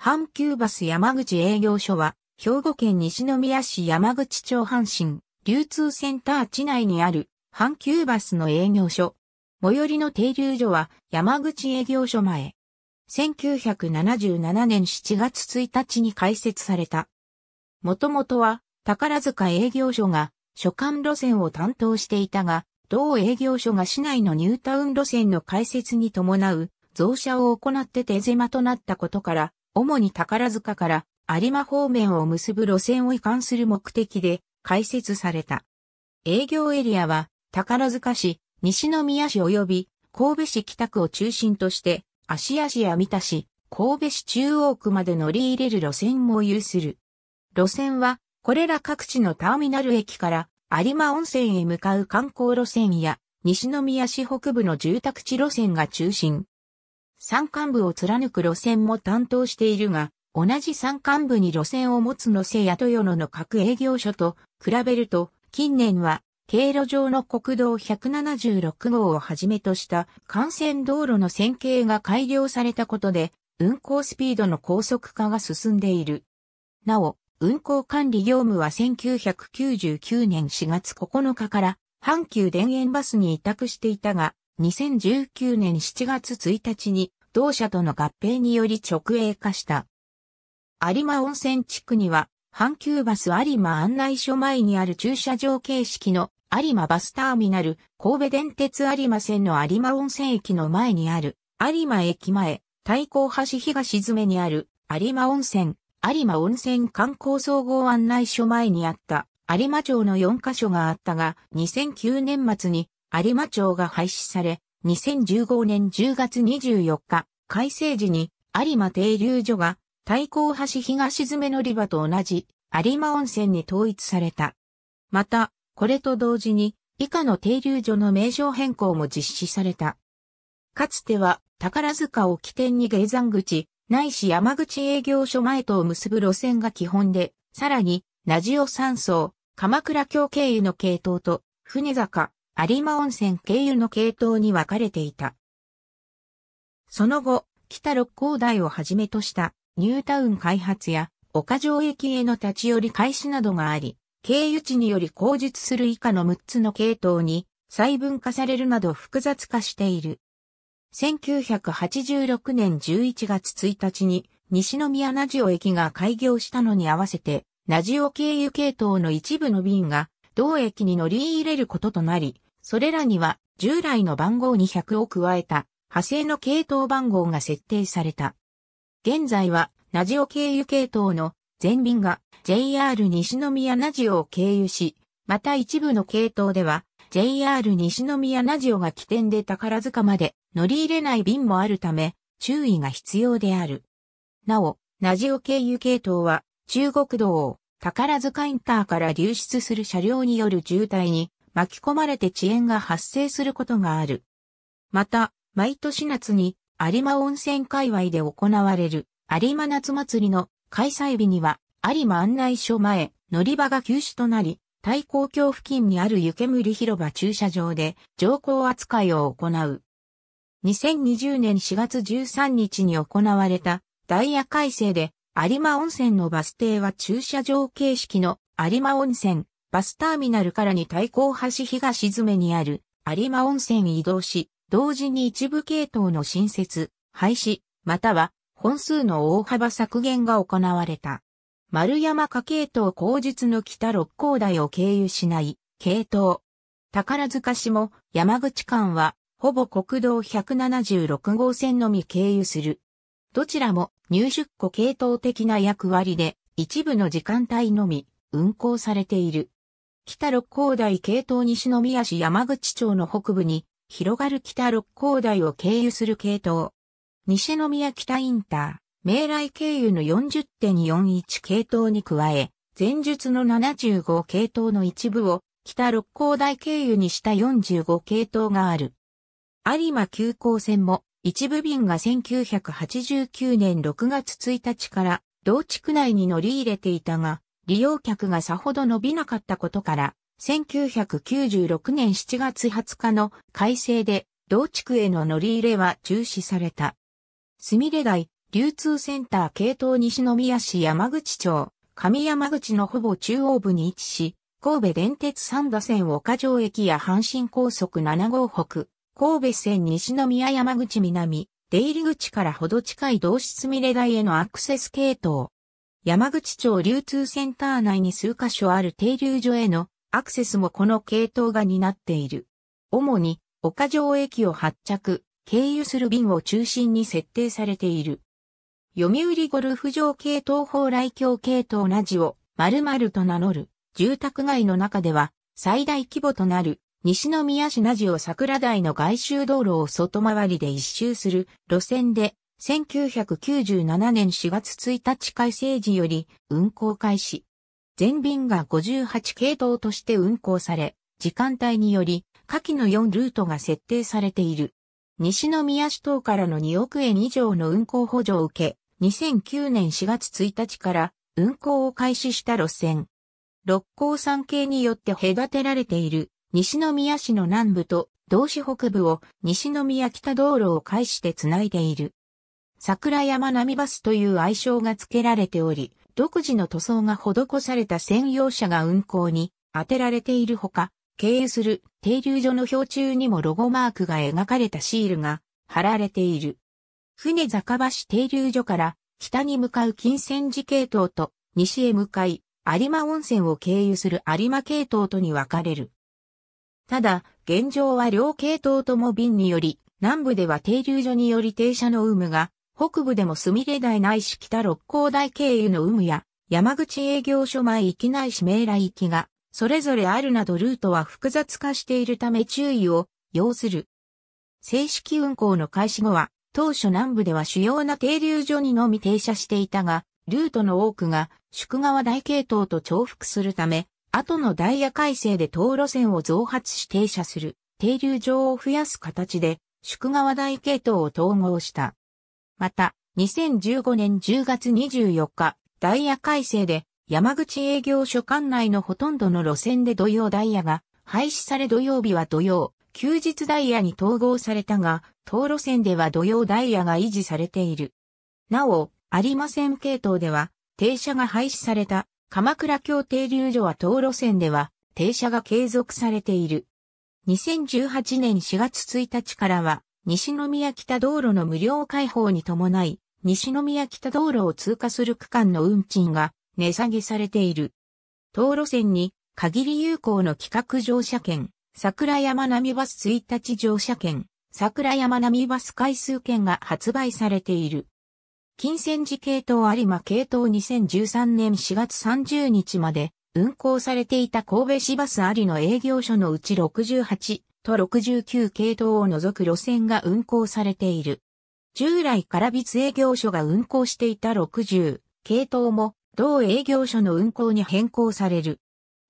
阪急バス山口営業所は、兵庫県西宮市山口町阪神、流通センター地内にある阪急バスの営業所。最寄りの停留所は山口営業所前。1977年7月1日に開設された。もともとは宝塚営業所が所管路線を担当していたが、同営業所が市内のニュータウン路線の開設に伴う増車を行って手狭となったことから、主に宝塚から有馬方面を結ぶ路線を移管する目的で開設された。営業エリアは宝塚市、西宮市及び神戸市北区を中心として芦屋市や三田市、神戸市中央区まで乗り入れる路線も有する。路線はこれら各地のターミナル駅から有馬温泉へ向かう観光路線や西宮市北部の住宅地路線が中心。山間部を貫く路線も担当しているが、同じ山間部に路線を持つのせや豊野の各営業所と比べると、近年は経路上の国道176号をはじめとした幹線道路の線形が改良されたことで、運行スピードの高速化が進んでいる。なお、運行管理業務は1999年4月9日から阪急田園バスに委託していたが、2019年7月1日に同社との合併により直営化した。有馬温泉地区には、阪急バス有馬案内所前にある駐車場形式の有馬バスターミナル、神戸電鉄有馬線の有馬温泉駅の前にある、有馬駅前、対抗橋東詰めにある、有馬温泉、有馬温泉観光総合案内所前にあった、有馬町の4カ所があったが、2009年末に有馬町が廃止され、2015年10月24日、改正時に有馬停留所が対抗橋東詰のリ場と同じ有馬温泉に統一された。また、これと同時に以下の停留所の名称変更も実施された。かつては宝塚を起点に下山口、ないし山口営業所前とを結ぶ路線が基本で、さらに、ラジオ山荘、鎌倉橋経由の系統と、船坂、有馬温泉経由の系統に分かれていた。その後、北六甲台をはじめとしたニュータウン開発や岡城駅への立ち寄り開始などがあり、経由地により口述する以下の6つの系統に細分化されるなど複雑化している。1986年11月1日に西宮ナジオ駅が開業したのに合わせて、ナジオ経由系統の一部の便が同駅に乗り入れることとなり、それらには従来の番号に100を加えた派生の系統番号が設定された。現在はナジオ経由系統の全便が JR 西宮ナジオを経由し、また一部の系統では JR 西宮ナジオが起点で宝塚まで乗り入れない便もあるため注意が必要である。なお、ナジオ経由系統は中国道を宝塚インターから流出する車両による渋滞に巻き込まれて遅延が発生することがある。また、毎年夏に有馬温泉界隈で行われる有馬夏祭りの開催日には有馬案内所前乗り場が休止となり、太公橋付近にある湯煙広場駐車場で乗降扱いを行う。2020年4月13日に行われたダイヤ改正で有馬温泉のバス停は駐車場形式の有馬温泉バスターミナルからに対抗橋東詰にある有馬温泉移動し、同時に一部系統の新設、廃止、または本数の大幅削減が行われた。丸山下系統後日の北六甲台を経由しない系統。宝塚市も山口間はほぼ国道176号線のみ経由する。どちらも入出庫系統的な役割で一部の時間帯のみ運行されている。北六甲台系統西宮市山口町の北部に広がる北六甲台を経由する系統。西宮北インター、明来経由の40.41系統に加え、前述の75系統の一部を北六甲台経由にした45系統がある。有馬急行線も一部便が1989年6月1日から同地区内に乗り入れていたが、利用客がさほど伸びなかったことから、1996年7月20日の改正で、同地区への乗り入れは中止された。すみれ台、流通センター系統西宮市山口町、上山口のほぼ中央部に位置し、神戸電鉄三田線岡城駅や阪神高速7号北、神戸線西宮山口南、出入り口からほど近い同市すみれ台へのアクセス系統。山口町流通センター内に数カ所ある停留所へのアクセスもこの系統が担っている。主に、岡城駅を発着、経由する便を中心に設定されている。読売ゴルフ場系統法来橋系統ラジオ、〇〇と名乗る、住宅街の中では、最大規模となる、西宮市ラジオ桜台の外周道路を外回りで一周する路線で、1997年4月1日改正時より運行開始。全便が58系統として運行され、時間帯により、下記の4ルートが設定されている。西宮市等からの2億円以上の運行補助を受け、2009年4月1日から運行を開始した路線。六甲山系によって隔てられている西宮市の南部と同市北部を西宮北道路を介してつないでいる。桜山並バスという愛称が付けられており、独自の塗装が施された専用車が運行に当てられているほか、経由する停留所の標柱にもロゴマークが描かれたシールが貼られている。船坂橋停留所から北に向かう金泉寺系統と西へ向かい有馬温泉を経由する有馬系統とに分かれる。ただ、現状は両系統とも便により、南部では停留所により停車の有無が北部でもすみれ台内市北六甲台経由の有無や、山口営業所前行きないし明来行きが、それぞれあるなどルートは複雑化しているため注意を要する。正式運行の開始後は、当初南部では主要な停留所にのみ停車していたが、ルートの多くが宿川台系統と重複するため、後のダイヤ改正で東路線を増発し停車する停留所を増やす形で、宿川台系統を統合した。また、2015年10月24日、ダイヤ改正で、山口営業所管内のほとんどの路線で土曜ダイヤが廃止され土曜日は土曜、休日ダイヤに統合されたが、当路線では土曜ダイヤが維持されている。なお、ありません系統では、停車が廃止された鎌倉京停留所は当路線では停車が継続されている。2018年4月1日からは西宮北道路の無料開放に伴い、西宮北道路を通過する区間の運賃が値下げされている。道路線に限り有効の企画乗車券、桜山並バス1日乗車券、桜山並バス回数券が発売されている。金銭寺系統有馬系統2013年4月30日まで運行されていた神戸市バスありの営業所のうち68と69系統を除く路線が運行されている。従来から別営業所が運行していた60系統も同営業所の運行に変更される。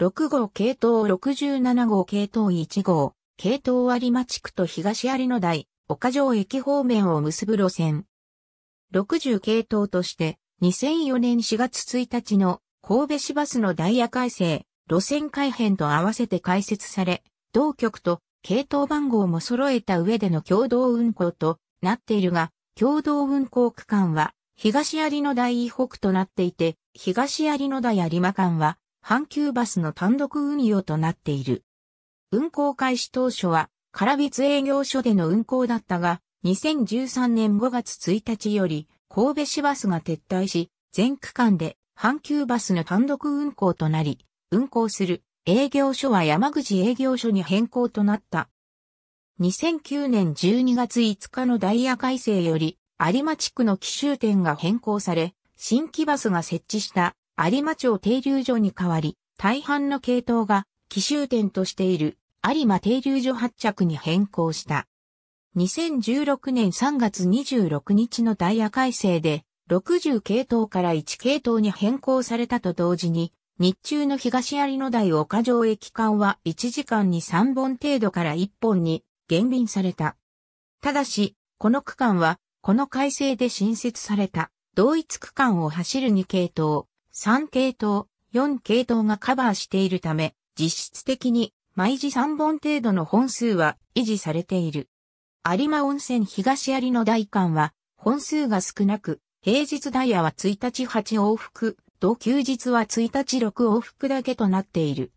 6号系統67号系統1号、系統有馬地区と東有野台、岡城駅方面を結ぶ路線。60系統として2004年4月1日の神戸市バスのダイヤ改正、路線改編と合わせて開設され、同局と系統番号も揃えた上での共同運行となっているが、共同運行区間は東有野大以北となっていて、東有野や有馬間は阪急バスの単独運用となっている。運行開始当初は、唐別営業所での運行だったが、2013年5月1日より、神戸市バスが撤退し、全区間で阪急バスの単独運行となり、運行する営業所は山口営業所に変更となった。2009年12月5日のダイヤ改正より、有馬地区の奇襲店が変更され、新規バスが設置した有馬町停留所に代わり、大半の系統が奇襲店としている有馬停留所発着に変更した。2016年3月26日のダイヤ改正で、60系統から1系統に変更されたと同時に、日中の東有野台岡城駅間は1時間に3本程度から1本に減便された。ただし、この区間は、この改正で新設された同一区間を走る2系統、3系統、4系統がカバーしているため、実質的に毎時3本程度の本数は維持されている。有馬温泉東有野台間は本数が少なく、平日ダイヤは1日8往復、と休日は1日6往復だけとなっている。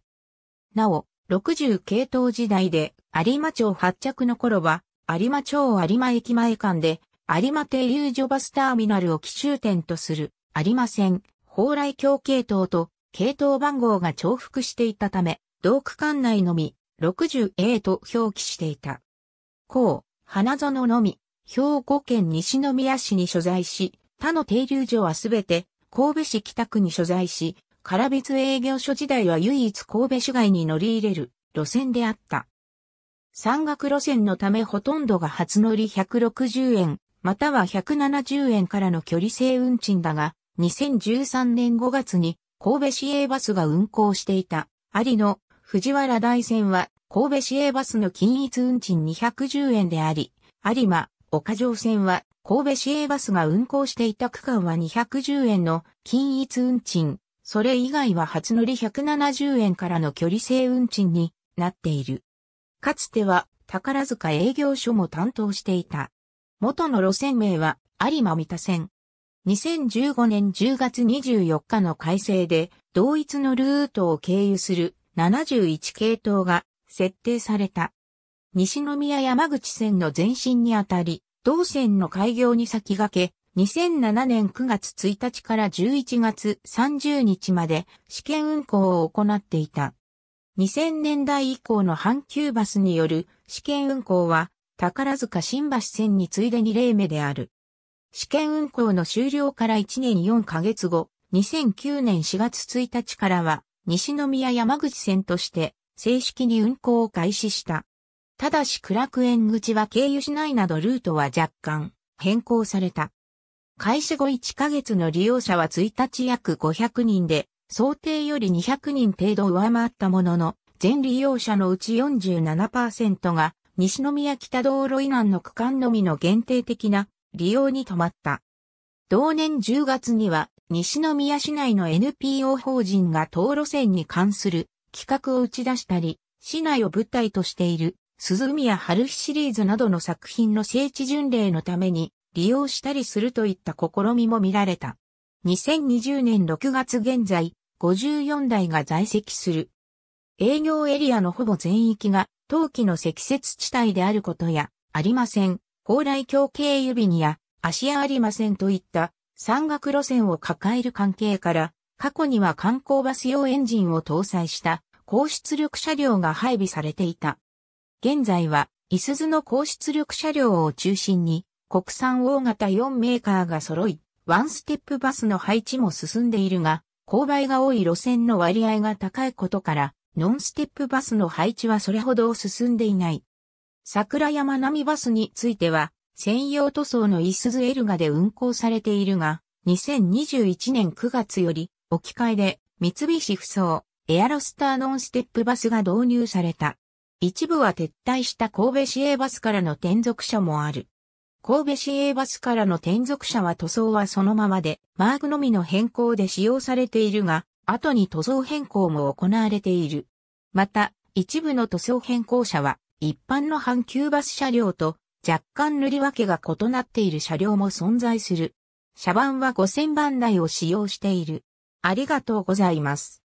なお、60系統時代で有馬町発着の頃は、有馬町有馬駅前間で、有馬停留所バスターミナルを奇襲点とする、有馬線、蓬莱橋系統と、系統番号が重複していたため、同区間内のみ、60A と表記していた。う、花園のみ、兵庫県西宮市に所在し、他の停留所はすべて神戸市北区に所在し、唐別営業所時代は唯一神戸市外に乗り入れる路線であった。山岳路線のためほとんどが初乗り160円、または170円からの距離制運賃だが、2013年5月に神戸市営バスが運行していた、有野、藤原大線は神戸市営バスの均一運賃210円であり、有馬、岡城線は神戸市営バスが運行していた区間は210円の均一運賃、それ以外は初乗り170円からの距離制運賃になっている。かつては宝塚営業所も担当していた。元の路線名は有馬三田線。2015年10月24日の改正で同一のルートを経由する71系統が設定された。西宮山口線の前身にあたり、同線の開業に先駆け、2007年9月1日から11月30日まで試験運行を行っていた。2000年代以降の阪急バスによる試験運行は宝塚新橋線に次いで2例目である。試験運行の終了から1年4ヶ月後、2009年4月1日からは西宮山口線として正式に運行を開始した。ただし苦楽園口は経由しないなどルートは若干変更された。開始後1ヶ月の利用者は1日約500人で、想定より200人程度上回ったものの、全利用者のうち47%が西宮北道路以南の区間のみの限定的な利用に止まった。同年10月には西宮市内の NPO 法人が道路線に関する企画を打ち出したり、市内を舞台としている鈴宮春日シリーズなどの作品の聖地巡礼のために利用したりするといった試みも見られた。2020年6月現在、54台が在籍する。営業エリアのほぼ全域が冬季の積雪地帯であることや、ありません、高麗橋経由日にや、足屋ありませんといった山岳路線を抱える関係から、過去には観光バス用エンジンを搭載した高出力車両が配備されていた。現在は、イスズの高出力車両を中心に、国産大型4メーカーが揃い、ワンステップバスの配置も進んでいるが、勾配が多い路線の割合が高いことから、ノンステップバスの配置はそれほど進んでいない。桜山並バスについては、専用塗装のイスズエルガで運行されているが、2021年9月より、置き換えで、三菱不装、エアロスターノンステップバスが導入された。一部は撤退した神戸市営バスからの転属車もある。神戸市営バスからの転属車は塗装はそのままで、マークのみの変更で使用されているが、後に塗装変更も行われている。また、一部の塗装変更車は、一般の阪急バス車両と若干塗り分けが異なっている車両も存在する。車番は5000番台を使用している。ありがとうございます。